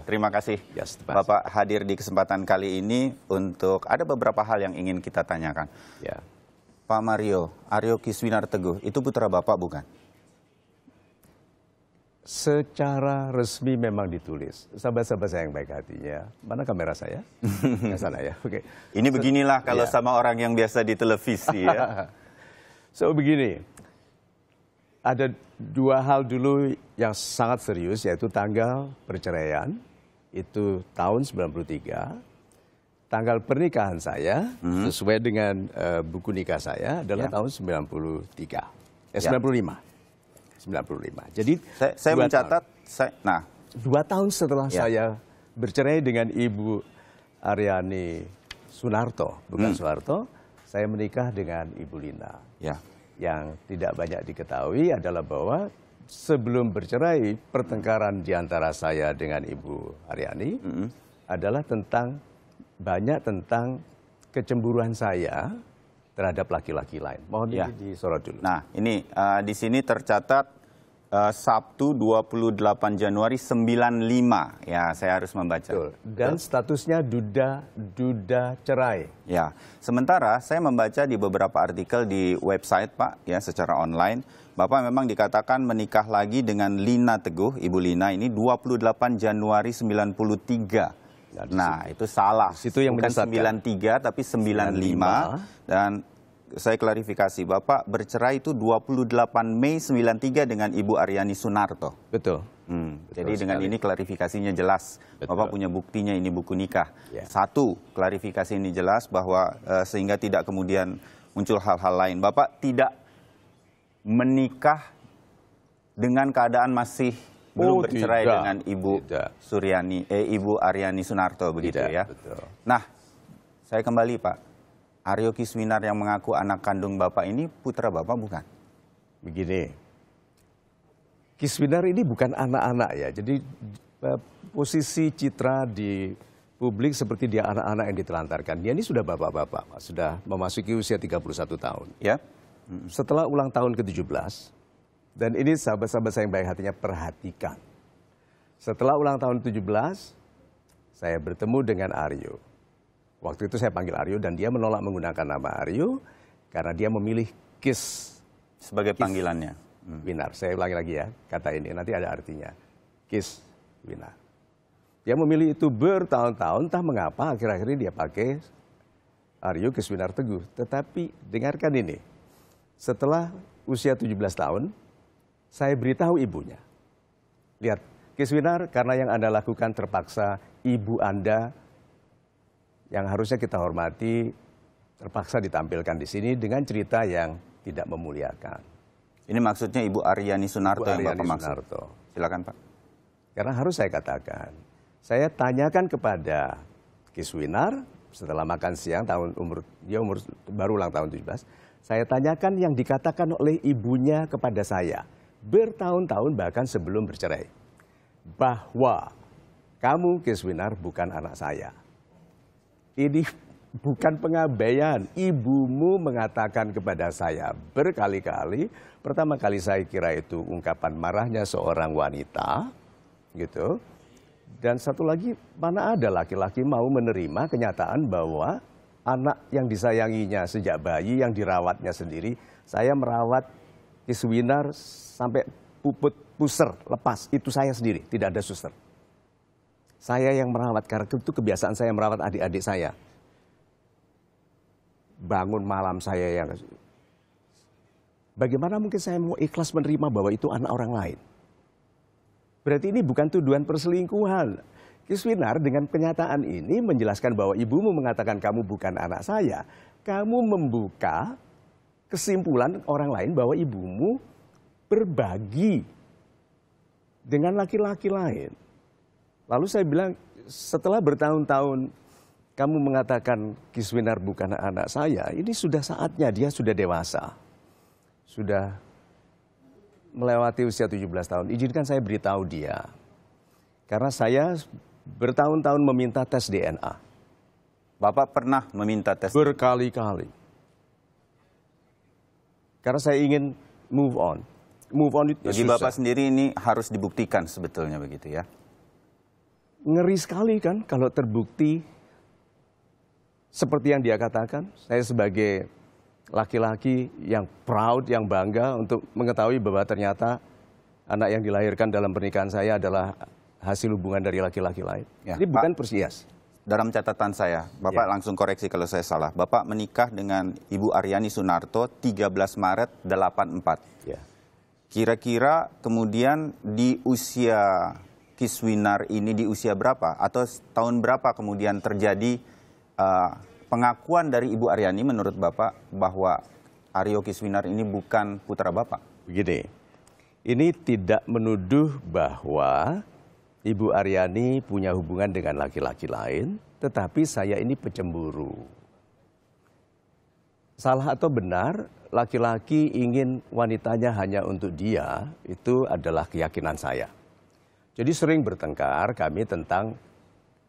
Terima kasih yes, ya, Bapak hadir di kesempatan kali ini untuk ada beberapa hal yang ingin kita tanyakan. Yeah. Pak Mario, Aryo Kiswinar Teguh, itu putra Bapak bukan? Secara resmi memang ditulis. Sahabat-sahabat saya yang baik hatinya. Mana kamera saya? Yang sana ya. Oke. Okay. Ini beginilah kalau yeah. sama orang yang biasa di televisi ya. so begini. Ada dua hal dulu yang sangat serius yaitu tanggal perceraian itu tahun 93. Tanggal pernikahan saya hmm. sesuai dengan uh, buku nikah saya adalah ya. tahun 93. Eh, ya. 95. 95. Jadi saya, saya mencatat tahun. saya nah dua tahun setelah ya. saya bercerai dengan Ibu Aryani Sunarto, bukan hmm. Soeharto, saya menikah dengan Ibu Lina. Ya. Yang tidak banyak diketahui adalah bahwa sebelum bercerai pertengkaran di antara saya dengan Ibu Aryani mm -hmm. adalah tentang banyak tentang kecemburuan saya terhadap laki-laki lain. Mohon ya. ini disorot dulu. Nah, ini uh, di sini tercatat uh, Sabtu 28 Januari 95. Ya, saya harus membaca. Betul. Dan Betul. statusnya duda duda cerai. Ya. Sementara saya membaca di beberapa artikel di website, Pak, ya secara online Bapak memang dikatakan menikah lagi dengan Lina Teguh, Ibu Lina ini 28 Januari 93. Ya, nah, itu salah. Itu yang Bukan 93 tapi 95, 95 dan saya klarifikasi, Bapak bercerai itu 28 Mei 93 dengan Ibu Aryani Sunarto. Betul. Hmm, Betul jadi sekali. dengan ini klarifikasinya jelas. Betul. Bapak punya buktinya ini buku nikah. Yeah. Satu, klarifikasi ini jelas bahwa uh, sehingga tidak kemudian muncul hal-hal lain. Bapak tidak menikah dengan keadaan masih oh, belum bercerai tidak. dengan Ibu tidak. Suryani, eh Ibu Aryani Sunarto begitu tidak, ya. Betul. Nah, saya kembali Pak. Aryo Kiswinar yang mengaku anak kandung Bapak ini putra Bapak bukan? Begini. Kiswinar ini bukan anak-anak ya. Jadi eh, posisi Citra di publik seperti dia anak-anak yang ditelantarkan. Dia ini sudah bapak-bapak, sudah memasuki usia 31 tahun. Ya setelah ulang tahun ke-17, dan ini sahabat-sahabat saya yang baik hatinya perhatikan. Setelah ulang tahun 17, saya bertemu dengan Aryo. Waktu itu saya panggil Aryo dan dia menolak menggunakan nama Aryo karena dia memilih KISS. Sebagai kiss panggilannya. Winar. Saya ulangi lagi ya kata ini, nanti ada artinya. KISS Winar. Dia memilih itu bertahun-tahun, entah mengapa akhir-akhir ini dia pakai Aryo Kiswinar Teguh. Tetapi dengarkan ini. Setelah usia 17 tahun, saya beritahu ibunya. Lihat, Kiswinar, karena yang Anda lakukan terpaksa ibu Anda yang harusnya kita hormati terpaksa ditampilkan di sini dengan cerita yang tidak memuliakan. Ini maksudnya Ibu Aryani Sunarto Ibu Aryani yang Bapak maksud. Silakan Pak. Karena harus saya katakan, saya tanyakan kepada Kiswinar setelah makan siang tahun umur dia umur baru ulang tahun 17, saya tanyakan yang dikatakan oleh ibunya kepada saya bertahun-tahun bahkan sebelum bercerai bahwa kamu Kiswinar bukan anak saya. Ini bukan pengabaian. Ibumu mengatakan kepada saya berkali-kali, pertama kali saya kira itu ungkapan marahnya seorang wanita, gitu. Dan satu lagi, mana ada laki-laki mau menerima kenyataan bahwa anak yang disayanginya sejak bayi, yang dirawatnya sendiri. Saya merawat Kiswinar sampai puput puser lepas. Itu saya sendiri, tidak ada suster. Saya yang merawat karakter itu kebiasaan saya merawat adik-adik saya. Bangun malam saya yang Bagaimana mungkin saya mau ikhlas menerima bahwa itu anak orang lain? Berarti ini bukan tuduhan perselingkuhan. Yuswinar dengan kenyataan ini menjelaskan bahwa ibumu mengatakan kamu bukan anak saya. Kamu membuka kesimpulan orang lain bahwa ibumu berbagi dengan laki-laki lain. Lalu saya bilang, setelah bertahun-tahun kamu mengatakan Kiswinar bukan anak saya, ini sudah saatnya dia sudah dewasa. Sudah melewati usia 17 tahun. Izinkan saya beritahu dia. Karena saya bertahun-tahun meminta tes DNA. Bapak pernah meminta tes berkali-kali. Karena saya ingin move on. Move on itu Jadi susah. Bapak sendiri ini harus dibuktikan sebetulnya begitu ya. Ngeri sekali kan kalau terbukti seperti yang dia katakan, saya sebagai laki-laki yang proud, yang bangga untuk mengetahui bahwa ternyata anak yang dilahirkan dalam pernikahan saya adalah hasil hubungan dari laki-laki lain. Ya. Ini bukan persias. Dalam catatan saya, Bapak ya. langsung koreksi kalau saya salah. Bapak menikah dengan Ibu Aryani Sunarto 13 Maret 84. Ya. Kira-kira kemudian di usia Kiswinar ini di usia berapa atau tahun berapa kemudian terjadi uh, pengakuan dari Ibu Aryani menurut Bapak bahwa Aryo Kiswinar ini bukan putra Bapak? Begini, ini tidak menuduh bahwa Ibu Aryani punya hubungan dengan laki-laki lain, tetapi saya ini pecemburu. Salah atau benar, laki-laki ingin wanitanya hanya untuk dia, itu adalah keyakinan saya. Jadi sering bertengkar kami tentang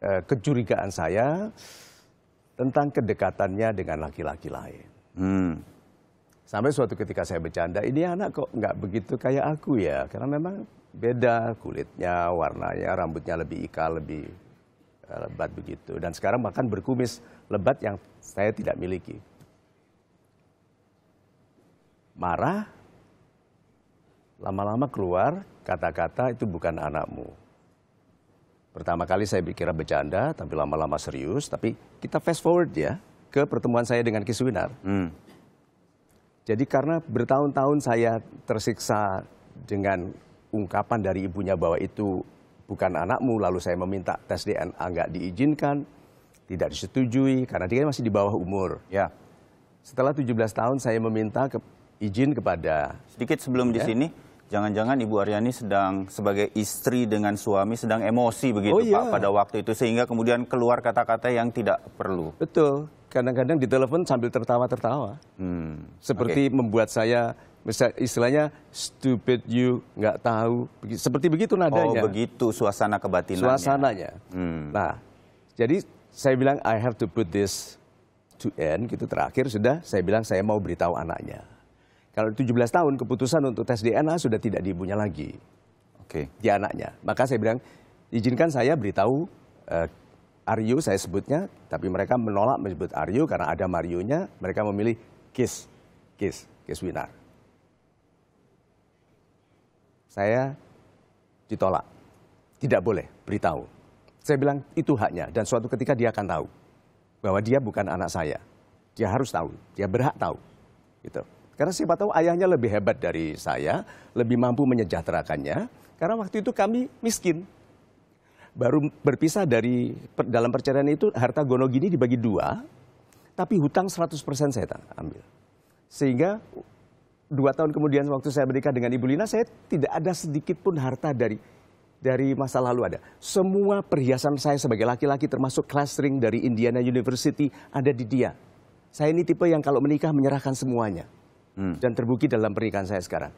eh, kecurigaan saya tentang kedekatannya dengan laki-laki lain. Hmm. Sampai suatu ketika saya bercanda, ini anak kok nggak begitu kayak aku ya, karena memang beda kulitnya, warnanya, rambutnya lebih ikal, lebih eh, lebat begitu. Dan sekarang bahkan berkumis lebat yang saya tidak miliki. Marah, lama-lama keluar kata-kata itu bukan anakmu. Pertama kali saya kira bercanda, tapi lama-lama serius. Tapi kita fast forward ya ke pertemuan saya dengan Kiswinar. Hmm. Jadi karena bertahun-tahun saya tersiksa dengan ungkapan dari ibunya bahwa itu bukan anakmu, lalu saya meminta tes DNA nggak diizinkan, tidak disetujui, karena dia masih di bawah umur. Ya. Setelah 17 tahun saya meminta ke, izin kepada... Sedikit sebelum ya. di sini, jangan-jangan Ibu Aryani sedang sebagai istri dengan suami sedang emosi begitu oh, iya. Pak pada waktu itu, sehingga kemudian keluar kata-kata yang tidak perlu. Betul, kadang-kadang ditelepon sambil tertawa-tertawa. Hmm. Seperti okay. membuat saya Misal, istilahnya stupid you nggak tahu seperti begitu nadanya. Oh begitu suasana kebatinannya. Suasananya. Hmm. Nah jadi saya bilang I have to put this to end gitu terakhir sudah saya bilang saya mau beritahu anaknya. Kalau 17 tahun keputusan untuk tes DNA sudah tidak di lagi. Oke. Okay. Di anaknya. Maka saya bilang izinkan saya beritahu uh, Aryo saya sebutnya tapi mereka menolak menyebut Aryo karena ada Marionya mereka memilih Kiss Kiss Kiss Winar saya ditolak. Tidak boleh beritahu. Saya bilang itu haknya dan suatu ketika dia akan tahu bahwa dia bukan anak saya. Dia harus tahu, dia berhak tahu. Gitu. Karena siapa tahu ayahnya lebih hebat dari saya, lebih mampu menyejahterakannya. Karena waktu itu kami miskin. Baru berpisah dari dalam perceraian itu harta gono gini dibagi dua, tapi hutang 100% saya ambil. Sehingga dua tahun kemudian waktu saya menikah dengan Ibu Lina, saya tidak ada sedikit pun harta dari dari masa lalu ada. Semua perhiasan saya sebagai laki-laki termasuk clustering dari Indiana University ada di dia. Saya ini tipe yang kalau menikah menyerahkan semuanya. Hmm. Dan terbukti dalam pernikahan saya sekarang.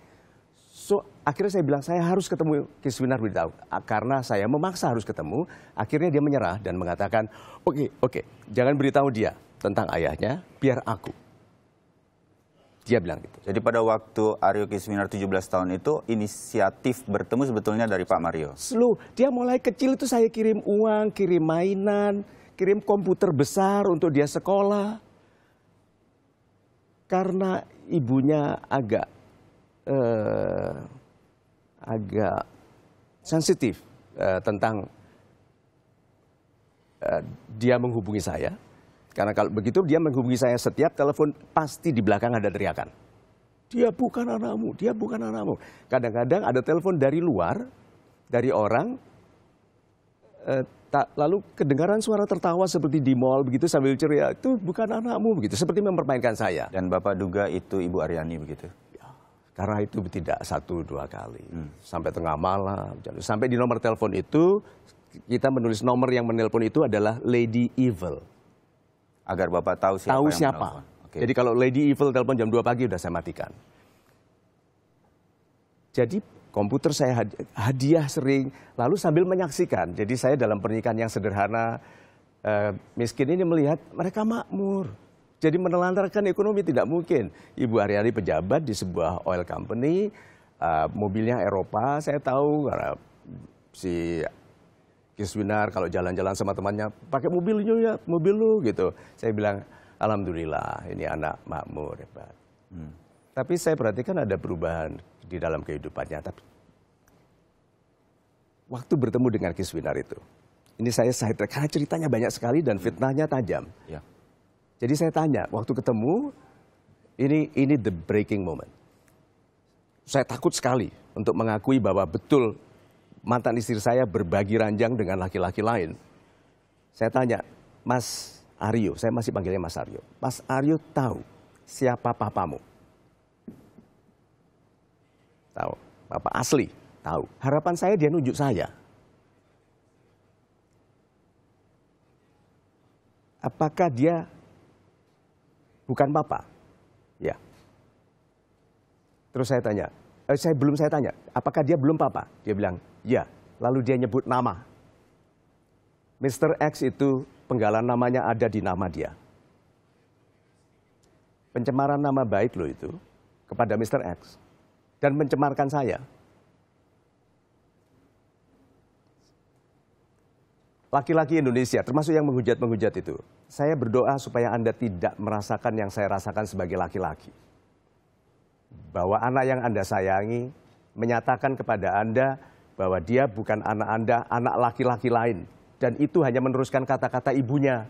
So, akhirnya saya bilang saya harus ketemu Kiswinar Widau. Karena saya memaksa harus ketemu, akhirnya dia menyerah dan mengatakan, oke, okay, oke, okay, jangan beritahu dia tentang ayahnya, biar aku. Dia bilang gitu. Jadi pada waktu Aryo Kisminar 17 tahun itu inisiatif bertemu sebetulnya dari Pak Mario. Slow. dia mulai kecil itu saya kirim uang, kirim mainan, kirim komputer besar untuk dia sekolah. Karena ibunya agak eh, agak sensitif eh, tentang eh, dia menghubungi saya karena kalau begitu dia menghubungi saya setiap telepon pasti di belakang ada teriakan. Dia bukan anakmu, dia bukan anakmu. Kadang-kadang ada telepon dari luar, dari orang, eh, tak, lalu kedengaran suara tertawa seperti di mall begitu sambil ceria, itu bukan anakmu begitu, seperti mempermainkan saya. Dan Bapak duga itu Ibu Aryani begitu? Ya, karena itu tidak satu dua kali, hmm. sampai tengah malam, sampai di nomor telepon itu kita menulis nomor yang menelpon itu adalah Lady Evil. Agar Bapak tahu siapa Tahu yang siapa. Okay. Jadi kalau Lady Evil telepon jam 2 pagi sudah saya matikan. Jadi komputer saya hadiah sering, lalu sambil menyaksikan. Jadi saya dalam pernikahan yang sederhana, eh, miskin ini melihat mereka makmur. Jadi menelantarkan ekonomi tidak mungkin. Ibu hari pejabat di sebuah oil company, uh, eh, mobilnya Eropa, saya tahu karena si Kiswinar kalau jalan-jalan sama temannya pakai mobilnya ya mobil lu gitu saya bilang alhamdulillah ini anak makmur hebat hmm. tapi saya perhatikan ada perubahan di dalam kehidupannya tapi waktu bertemu dengan Kiswinar itu ini saya side karena ceritanya banyak sekali dan hmm. fitnahnya tajam ya. jadi saya tanya waktu ketemu ini ini the breaking moment saya takut sekali untuk mengakui bahwa betul mantan istri saya berbagi ranjang dengan laki-laki lain. Saya tanya, Mas Aryo, saya masih panggilnya Mas Aryo. Mas Aryo tahu siapa papamu? Tahu. Papa asli, tahu. Harapan saya dia nunjuk saya. Apakah dia bukan papa? Ya. Terus saya tanya, Eh, saya belum saya tanya, apakah dia belum papa? Dia bilang, ya. Lalu dia nyebut nama. Mr. X itu penggalan namanya ada di nama dia. Pencemaran nama baik loh itu kepada Mr. X. Dan mencemarkan saya. laki-laki Indonesia, termasuk yang menghujat-menghujat itu, saya berdoa supaya Anda tidak merasakan yang saya rasakan sebagai laki-laki bahwa anak yang Anda sayangi menyatakan kepada Anda bahwa dia bukan anak Anda, anak laki-laki lain. Dan itu hanya meneruskan kata-kata ibunya.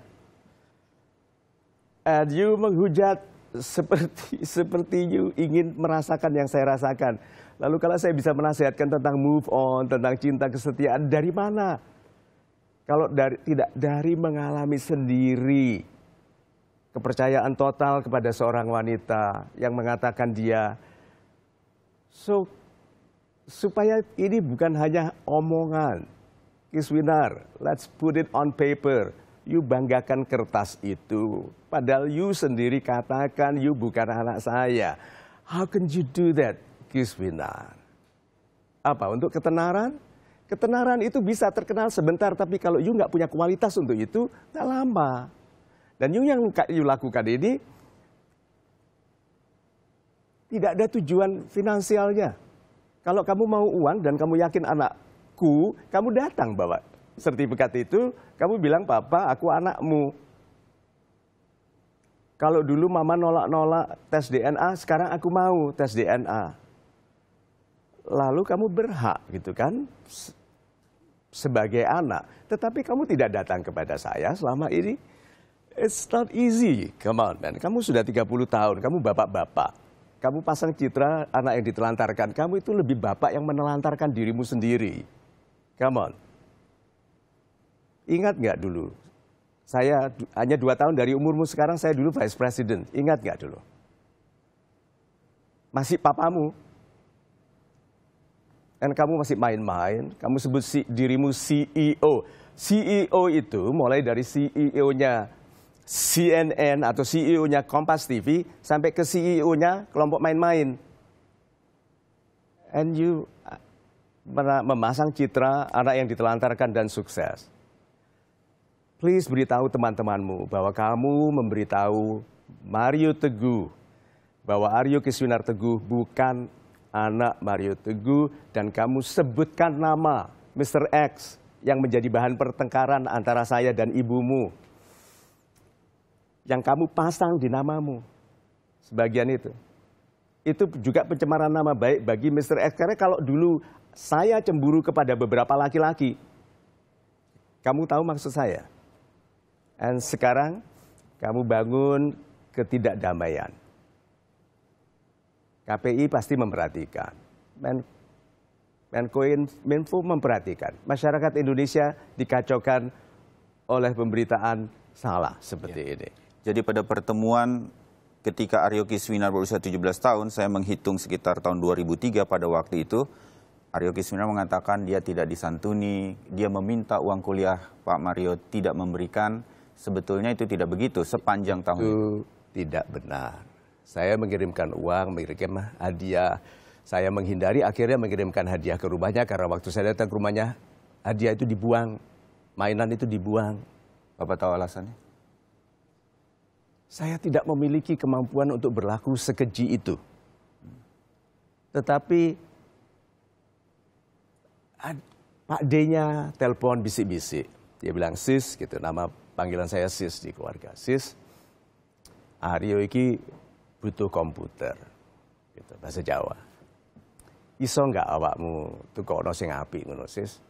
And you menghujat seperti seperti you ingin merasakan yang saya rasakan. Lalu kalau saya bisa menasihatkan tentang move on, tentang cinta kesetiaan, dari mana? Kalau dari, tidak dari mengalami sendiri kepercayaan total kepada seorang wanita yang mengatakan dia. So, supaya ini bukan hanya omongan. Kiswinar, let's put it on paper. You banggakan kertas itu. Padahal you sendiri katakan you bukan anak saya. How can you do that, Kiswinar? Apa, untuk ketenaran? Ketenaran itu bisa terkenal sebentar, tapi kalau you nggak punya kualitas untuk itu, nggak lama. Dan yang you lakukan ini tidak ada tujuan finansialnya. Kalau kamu mau uang dan kamu yakin anakku, kamu datang bawa sertifikat itu, kamu bilang, Papa, aku anakmu. Kalau dulu mama nolak-nolak tes DNA, sekarang aku mau tes DNA. Lalu kamu berhak gitu kan sebagai anak. Tetapi kamu tidak datang kepada saya selama ini It's not easy, come on man. Kamu sudah 30 tahun, kamu bapak-bapak. Kamu pasang citra anak yang ditelantarkan. Kamu itu lebih bapak yang menelantarkan dirimu sendiri. Come on. Ingat nggak dulu? Saya hanya dua tahun dari umurmu sekarang, saya dulu vice president. Ingat nggak dulu? Masih papamu. Dan kamu masih main-main. Kamu sebut si, dirimu CEO. CEO itu mulai dari CEO-nya CNN atau CEO-nya Kompas TV sampai ke CEO-nya kelompok main-main. And you memasang citra anak yang ditelantarkan dan sukses. Please beritahu teman-temanmu bahwa kamu memberitahu Mario Teguh bahwa Aryo Kiswinar Teguh bukan anak Mario Teguh dan kamu sebutkan nama Mr. X yang menjadi bahan pertengkaran antara saya dan ibumu yang kamu pasang di namamu. Sebagian itu. Itu juga pencemaran nama baik bagi Mr. X. Karena kalau dulu saya cemburu kepada beberapa laki-laki. Kamu tahu maksud saya? Dan sekarang kamu bangun ketidakdamaian. KPI pasti memperhatikan. Men Menko Info memperhatikan. Masyarakat Indonesia dikacaukan oleh pemberitaan salah seperti ya. ini. Jadi pada pertemuan ketika Aryo Kiswinar berusia 17 tahun, saya menghitung sekitar tahun 2003 pada waktu itu, Aryo Kiswinar mengatakan dia tidak disantuni, dia meminta uang kuliah Pak Mario tidak memberikan. Sebetulnya itu tidak begitu sepanjang tahun itu. Tidak benar. Saya mengirimkan uang, mengirimkan hadiah. Saya menghindari akhirnya mengirimkan hadiah ke rumahnya karena waktu saya datang ke rumahnya hadiah itu dibuang, mainan itu dibuang. Bapak tahu alasannya? saya tidak memiliki kemampuan untuk berlaku sekeji itu. Tetapi Pak D-nya telepon bisik-bisik. Dia bilang, sis, gitu, nama panggilan saya sis di keluarga. Sis, Aryo iki butuh komputer, gitu, bahasa Jawa. Iso nggak awakmu tukokno sing ngapain ngono sis?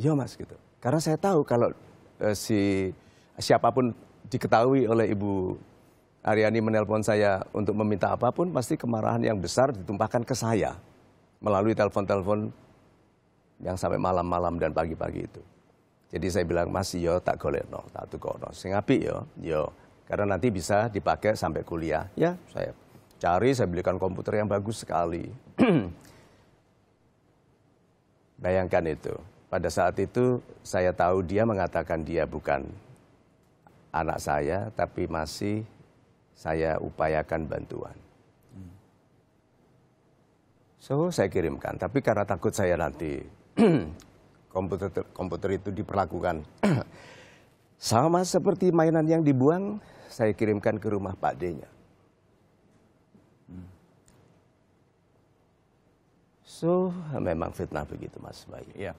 Iya mas gitu. Karena saya tahu kalau eh, si siapapun diketahui oleh Ibu Aryani menelpon saya untuk meminta apapun, pasti kemarahan yang besar ditumpahkan ke saya melalui telepon-telepon yang sampai malam-malam dan pagi-pagi itu. Jadi saya bilang, masih yo tak golek no, tak tukokno. Sing apik yo, yo. Karena nanti bisa dipakai sampai kuliah. Ya, saya cari, saya belikan komputer yang bagus sekali. Bayangkan itu. Pada saat itu saya tahu dia mengatakan dia bukan anak saya, tapi masih saya upayakan bantuan. So saya kirimkan, tapi karena takut saya nanti komputer komputer itu diperlakukan sama seperti mainan yang dibuang, saya kirimkan ke rumah Pak D-nya. So memang fitnah begitu Mas Bayu. Ya.